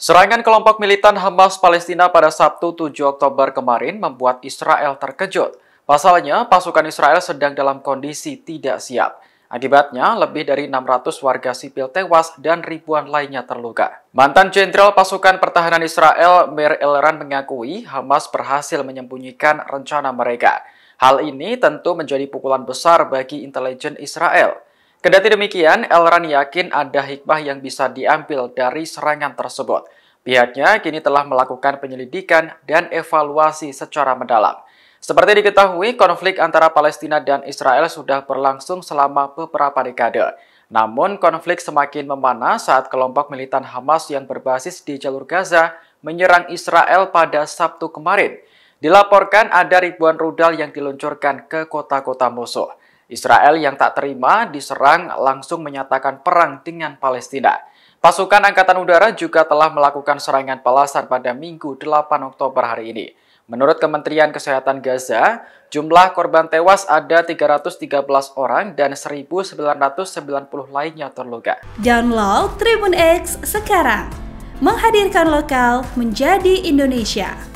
Serangan kelompok militan Hamas Palestina pada Sabtu 7 Oktober kemarin membuat Israel terkejut. Pasalnya, pasukan Israel sedang dalam kondisi tidak siap. Akibatnya, lebih dari 600 warga sipil tewas dan ribuan lainnya terluka. Mantan Jenderal Pasukan Pertahanan Israel, Mir Elran mengakui Hamas berhasil menyembunyikan rencana mereka. Hal ini tentu menjadi pukulan besar bagi intelijen Israel. Kedati demikian, Elran yakin ada hikmah yang bisa diambil dari serangan tersebut. Pihaknya kini telah melakukan penyelidikan dan evaluasi secara mendalam. Seperti diketahui, konflik antara Palestina dan Israel sudah berlangsung selama beberapa dekade. Namun, konflik semakin memanas saat kelompok militan Hamas yang berbasis di jalur Gaza menyerang Israel pada Sabtu kemarin. Dilaporkan ada ribuan rudal yang diluncurkan ke kota-kota musuh. Israel yang tak terima diserang langsung menyatakan perang dengan Palestina. Pasukan Angkatan Udara juga telah melakukan serangan balasan pada Minggu 8 Oktober hari ini. Menurut Kementerian Kesehatan Gaza, jumlah korban tewas ada 313 orang dan 1.990 lainnya terluka. Download Tribun X sekarang. Menghadirkan lokal menjadi Indonesia.